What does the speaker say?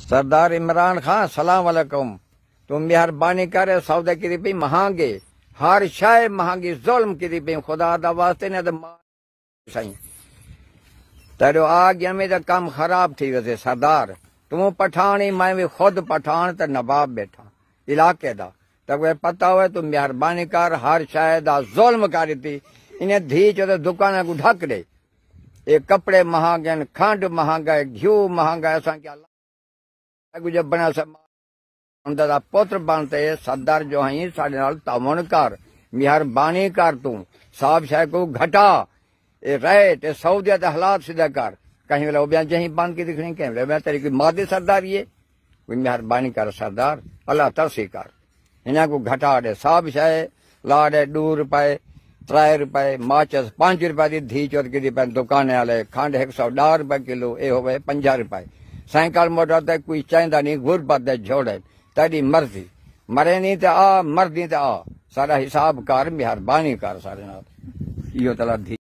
सरदार इमरान खान सलाम वालेकुम तुम मेहरबानी कर सौदा की रिपी महांगे हर शाय महांगी जुल्म की रिपी खुदा दा वास्ते ने में तो कम खराब थी वैसे सरदार तूं पठान मैं भी खुद पठान त नवाब बेठा इलाके दा त कोई पता हुए तू मेहरबानी कर हर शाय दा जुल्म कर थी इन्हें धी चो तो दुकान को ढक दे ये कपड़े महंगे खंड महंगा घ्यू महंगा असा क्या ਗੁਜਬ ਬਣਾ ਸਮਾਂ ਉਹਨਾਂ ਦਾ ਪੁੱਤਰ ਬਣਤੇ ਸਰਦਾਰ ਜੋਹੀ ਸਾਡੇ ਨਾਲ ਤਾਵਣ ਕਰ ਮਿਹਰ ਬਾਣੀ ਕਰ ਤੂੰ ਸਾਬ ਸ਼ੈ ਕੋ ਘਟਾ ਇਹ ਰਹਿ ਤੇ ਸੌਦਿਆ ਦੇ ਹਾਲਾਤ ਸਿੱਧਾ ਕਰ कहीं वाला बयान जहीं बांध के दिखने के मैं तेरी कोई मादे सरदार ये कोई मेहरबानी कर सरदार अल्लाह तरसी कर इन्हें को घटा दे साब शाये लाडे दू रुपए त्राए रुपए माचस पांच रुपए की धी चौथ की दुकान वाले खंड एक सौ डाह रुपए किलो ए हो गए पंजा रुपए सायंकाल मोटर तक कोई चाहता नहीं गुरबत दे जोड़े तेरी मर्जी मरे नहीं तो आ मर्दी तो आ सारा हिसाब कर मेहरबानी कर सारे नाल तला